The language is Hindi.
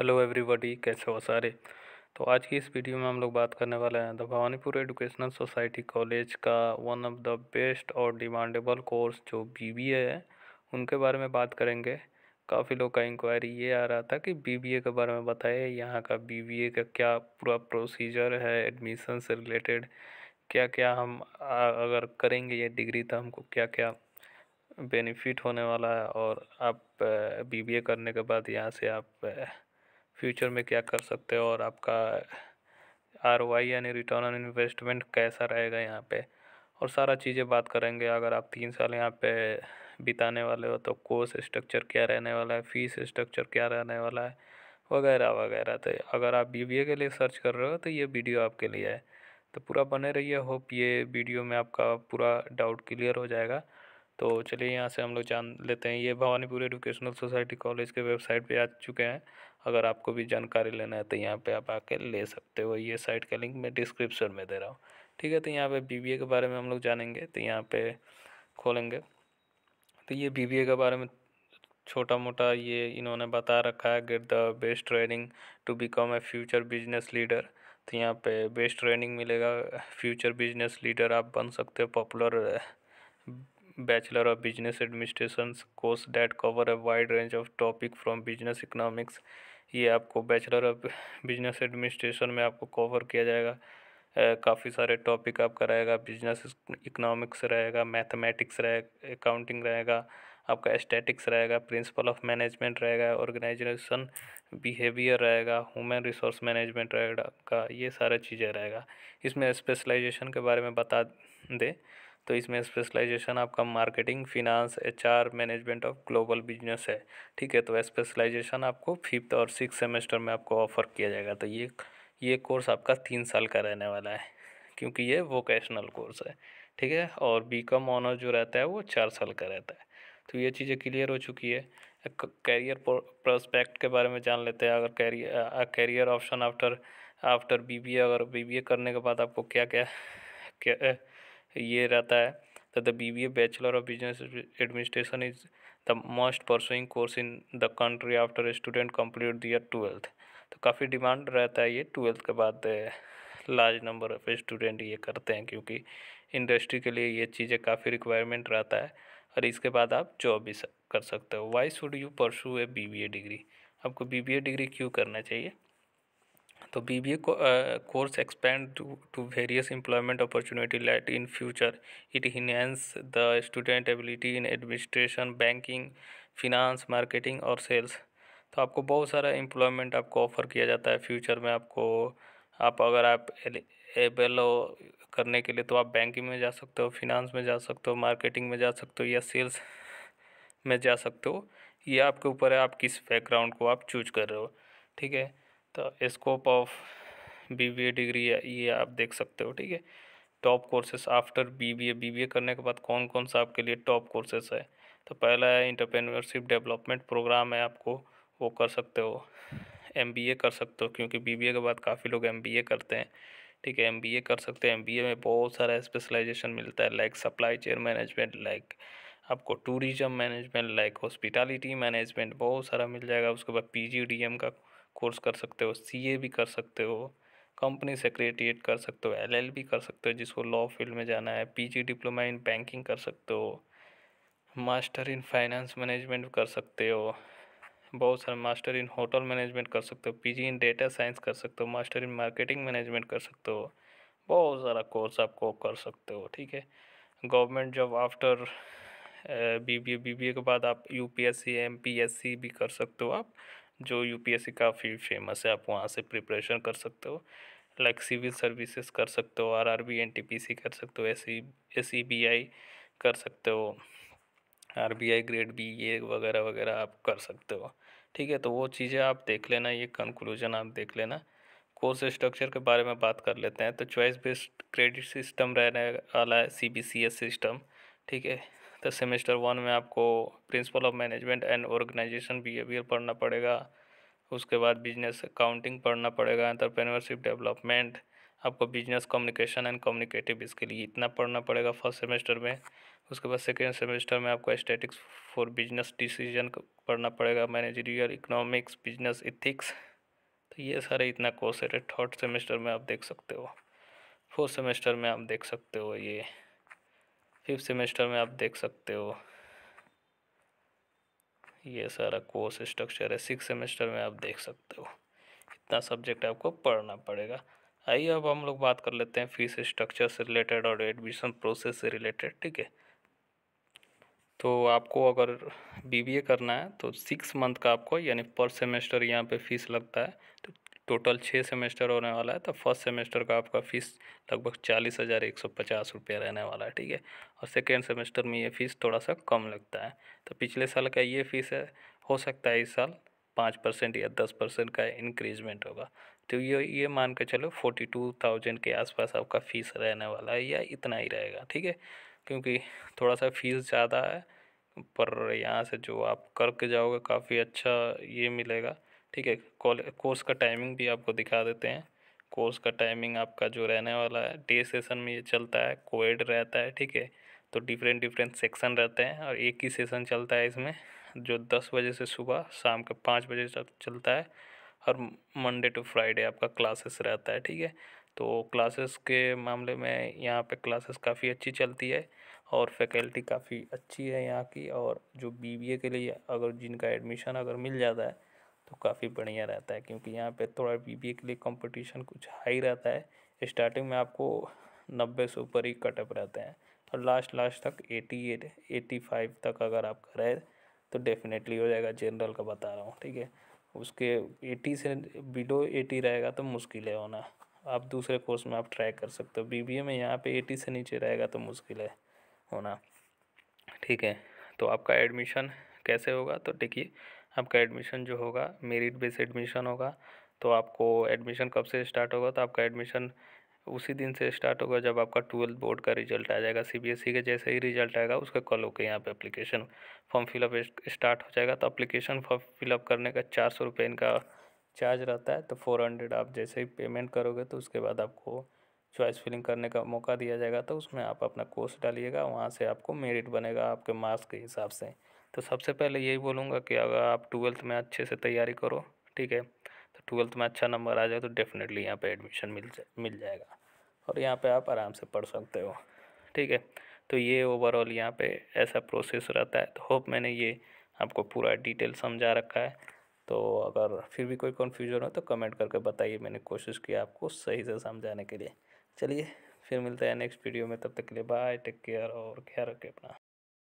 हेलो एवरीबॉडी कैसे हो सारे तो आज की इस वीडियो में हम लोग बात करने वाले हैं the Bhawanipur educational society college का वन ऑफ द बेस्ट और डिमांडेबल कोर्स जो बीबीए है उनके बारे में बात करेंगे काफ़ी लोग का इंक्वायरी ये आ रहा था कि बीबीए के बारे में बताए यहाँ का बीबीए का क्या पूरा प्रोसीजर है एडमिशन से रिलेटेड क्या क्या हम अगर करेंगे ये डिग्री तो हमको क्या क्या बेनिफिट होने वाला है और आप बीबीए करने के बाद यहाँ से आप फ्यूचर में क्या कर सकते हो और आपका आर यानी रिटर्न ऑन इन्वेस्टमेंट कैसा रहेगा यहाँ पे और सारा चीज़ें बात करेंगे अगर आप तीन साल यहाँ पे बिताने वाले हो तो कोर्स स्ट्रक्चर क्या रहने वाला है फीस स्ट्रक्चर क्या रहने वाला है वगैरह वगैरह तो अगर आप बी के लिए सर्च कर रहे हो तो ये वीडियो आपके लिए है तो पूरा बने रहिए होप ये वीडियो में आपका पूरा डाउट क्लियर हो जाएगा तो चलिए यहाँ से हम लोग जान लेते हैं ये भवानीपुर एजुकेशनल सोसाइटी कॉलेज के वेबसाइट पे आ चुके हैं अगर आपको भी जानकारी लेना है तो यहाँ पे आप आके ले सकते हो ये साइट का लिंक मैं डिस्क्रिप्शन में दे रहा हूँ ठीक है तो यहाँ पे बीबीए के बारे में हम लोग जानेंगे तो यहाँ पे खोलेंगे तो ये बीबीए के बारे में छोटा मोटा ये इन्होंने बता रखा है get the best training to become a future business leader तो यहाँ पे बेस्ट ट्रेनिंग मिलेगा फ्यूचर बिजनेस लीडर आप बन सकते हो popular Bachelor of Business Administration course that cover a wide range of topic from business economics ये आपको बैचलर ऑफ बिजनेस एडमिनिस्ट्रेशन में आपको कवर किया जाएगा काफ़ी सारे टॉपिक आपका रहेगा बिजनेस इकनॉमिक्स रहेगा मैथमेटिक्स रहेगा अकाउंटिंग रहेगा आपका एस्टेटिक्स रहेगा प्रिंसिपल ऑफ मैनेजमेंट रहेगा ऑर्गेनाइजेशन बिहेवियर रहेगा ह्यूमन रिसोर्स मैनेजमेंट रहेगा ये सारा चीज़ें रहेगा इसमें स्पेशलाइजेशन के बारे में बता दें तो इसमें स्पेशलाइजेशन आपका marketing finance HR management of global business है ठीक है तो स्पेशलाइजेशन आपको फिफ्थ और सिक्स सेमेस्टर में आपको ऑफ़र किया जाएगा तो ये ये कोर्स आपका तीन साल का रहने वाला है क्योंकि ये वोकेशनल कोर्स है ठीक है और बी कॉम ऑनर जो रहता है वो चार साल का रहता है तो ये चीज़ें क्लियर हो चुकी है कैरियर प्रोस्पेक्ट के बारे में जान लेते हैं अगर career career option after after BBA अगर बीबीए करने के बाद आपको क्या क्या क्या ये रहता है the B B A bachelor of business administration is the most pursuing course in the country after student complete their twelfth तो, तो काफ़ी डिमांड रहता है ये ट्वेल्थ के बाद लार्ज नंबर ऑफ स्टूडेंट ये करते हैं क्योंकि इंडस्ट्री के लिए ये चीज़ें काफ़ी रिक्वायरमेंट रहता है और इसके बाद आप जॉब भी कर सकते हो why should you pursue a B B A degree आपको बी बी ए डिग्री क्यों करना चाहिए तो B B A course expand to various employment opportunity light in future it enhance the student ability in administration banking finance marketing और सेल्स तो आपको बहुत सारा एम्प्लॉयमेंट आपको ऑफ़र किया जाता है फ्यूचर में आपको आप अगर आप एबल हो करने के लिए तो आप बैंकिंग में जा सकते हो फिनांस में जा सकते हो मार्केटिंग में जा सकते हो या सेल्स में जा सकते हो ये आपके ऊपर है आप किस बैकग्राउंड को आप चूज कर रहे हो ठीक है तो scope of B B A degree ये आप देख सकते हो ठीक है top courses after B B A B B A करने के बाद कौन कौन सा आपके लिए टॉप कोर्सेस है तो पहला है इंटरप्रेनरशिप डेवलपमेंट प्रोग्राम है आपको वो कर सकते हो एम बी ए कर सकते हो क्योंकि बी बी ए के बाद काफ़ी लोग एम बी ए करते हैं ठीक है एम बी ए कर सकते हैं एम बी ए में बहुत सारा स्पेशलाइजेशन मिलता है like supply chain management like आपको tourism management like hospitality management बहुत सारा मिल जाएगा उसके बाद पी जी डी एम का कोर्स कर सकते हो ए भी कर सकते हो कंपनी सेक्रेटरीट कर सकते हो एल भी कर सकते हो जिसको लॉ फील्ड में जाना है जी डिप्लोमा इन बैंकिंग कर सकते हो मास्टर इन फाइनेंस मैनेजमेंट कर सकते हो बहुत सारे मास्टर इन होटल मैनेजमेंट कर सकते हो पीजी इन डेटा साइंस कर सकते हो मास्टर इन मार्केटिंग मैनेजमेंट कर सकते हो बहुत सारा कोर्स आपको कर सकते हो ठीक है government job after B B B A B A के बाद आप U P P S C M S C भी कर सकते हो आप जो यूपीएससी काफ़ी फेमस है आप वहाँ से प्रिपरेशन कर सकते हो लाइक सिविल सर्विसेज कर सकते हो आरआरबी एनटीपीसी कर सकते हो एसई एसईबीआई e, e कर सकते हो आरबीआई ग्रेड बी ये वगैरह वगैरह आप कर सकते हो ठीक है तो वो चीज़ें आप देख लेना ये कंक्लूजन आप देख लेना कोर्स स्ट्रक्चर के बारे में बात कर लेते हैं तो चॉइस बेस्ड क्रेडिट सिस्टम रहने वाला है C B C S system ठीक है तो सेमेस्टर वन में आपको principle of management and organisation behaviour पढ़ना पड़ेगा उसके बाद बिजनेस अकाउंटिंग पढ़ना पड़ेगा एंटरप्रेन्योरशिप डेवलपमेंट आपको business communication and communicative skill इतना पढ़ना पड़ेगा फर्स्ट सेमेस्टर में उसके बाद सेकेंड सेमेस्टर में आपको स्टेटिक्स फॉर बिजनेस डिसीजन पढ़ना पड़ेगा मैनेजरियल इकोनॉमिक्स बिजनेस इथिक्स तो ये सारे इतना कोर्स है थर्ड सेमेस्टर में आप देख सकते हो फोर्थ सेमेस्टर में आप देख सकते हो ये फिफ्थ सेमेस्टर में आप देख सकते हो ये सारा कोर्स स्ट्रक्चर है सिक्स सेमेस्टर में आप देख सकते हो इतना सब्जेक्ट आपको पढ़ना पड़ेगा आइए अब हम लोग बात कर लेते हैं फीस स्ट्रक्चर से रिलेटेड और एडमिशन प्रोसेस से रिलेटेड ठीक है तो आपको अगर बीबीए करना है तो सिक्स मंथ का आपको यानी पर सेमेस्टर यहाँ पे फीस लगता है तो टोटल छः सेमेस्टर होने वाला है तो फर्स्ट सेमेस्टर का आपका फ़ीस लगभग चालीस हज़ार एक सौ पचास रुपये रहने वाला है ठीक है और सेकेंड सेमेस्टर में ये फ़ीस थोड़ा सा कम लगता है तो पिछले साल का ये फ़ीस है हो सकता है इस साल पाँच परसेंट या दस परसेंट का इंक्रीजमेंट होगा तो ये ये मान के चलो फोर्टी टू थाउजेंड के आसपास आपका फ़ीस रहने वाला है या इतना ही रहेगा ठीक है क्योंकि थोड़ा सा फ़ीस ज़्यादा है पर यहाँ से जो आप करके जाओगे काफ़ी अच्छा ये मिलेगा ठीक है कोर्स का टाइमिंग भी आपको दिखा देते हैं कोर्स का टाइमिंग आपका जो रहने वाला है डे सेशन में ये चलता है कोएड रहता है ठीक है तो डिफरेंट डिफरेंट सेक्शन रहते हैं और एक ही सेशन चलता है इसमें जो दस बजे से सुबह शाम के पाँच बजे तक चलता है और मंडे टू फ्राइडे आपका क्लासेस रहता है ठीक है तो क्लासेस के मामले में यहाँ पे क्लासेस काफ़ी अच्छी चलती है और फैकल्टी काफ़ी अच्छी है यहाँ की और जो बीबीए के लिए अगर जिनका एडमिशन अगर मिल जाता है तो काफ़ी बढ़िया रहता है क्योंकि यहाँ पे थोड़ा बी के लिए कंपटीशन कुछ हाई रहता है स्टार्टिंग में आपको नब्बे से ऊपर ही कटअप रहते हैं और लास्ट लास्ट तक एटी एट एटी फाइव तक अगर आप करें तो डेफिनेटली हो जाएगा जनरल का बता रहा हूँ ठीक है उसके एटी से बिलो एटी रहेगा तो मुश्किल है होना आप दूसरे कोर्स में आप ट्राई कर सकते हो बीबीए में यहाँ पर एटी से नीचे रहेगा तो मुश्किल है होना ठीक है तो आपका एडमिशन कैसे होगा तो देखिए आपका एडमिशन जो होगा मेरिट बेस एडमिशन होगा तो आपको एडमिशन कब से स्टार्ट होगा तो आपका एडमिशन उसी दिन से स्टार्ट होगा जब आपका ट्वेल्थ बोर्ड का रिजल्ट आ जाएगा सीबीएसई e का जैसे ही रिजल्ट आएगा उसका कल होकर यहाँ पे एप्लीकेशन फॉर्म फिलअप स्टार्ट हो जाएगा तो एप्लीकेशन फॉर्म फिलअप करने का चार सौ रुपये इनका चार्ज रहता है तो फोर हंड्रेड आप जैसे ही पेमेंट करोगे तो उसके बाद आपको चॉइस फिलिंग करने का मौका दिया जाएगा तो उसमें आप अपना कोर्स डालिएगा वहाँ से आपको मेरिट बनेगा आपके मार्क्स के हिसाब से तो सबसे पहले यही बोलूँगा कि अगर आप ट्वेल्थ में अच्छे से तैयारी करो ठीक है तो ट्वेल्थ में अच्छा नंबर आ जाए तो डेफिनेटली यहाँ पे एडमिशन मिल जा, मिल जाएगा और यहाँ पे आप आराम से पढ़ सकते हो ठीक है तो ये ओवरऑल यहाँ पे ऐसा प्रोसेस रहता है तो होप मैंने ये आपको पूरा डिटेल समझा रखा है तो अगर फिर भी कोई कन्फ्यूजन हो तो कमेंट करके बताइए मैंने कोशिश की आपको सही से समझाने के लिए चलिए फिर मिलते हैं नेक्स्ट वीडियो में तब तक के लिए बाय टेक केयर और ख्याल रखें अपना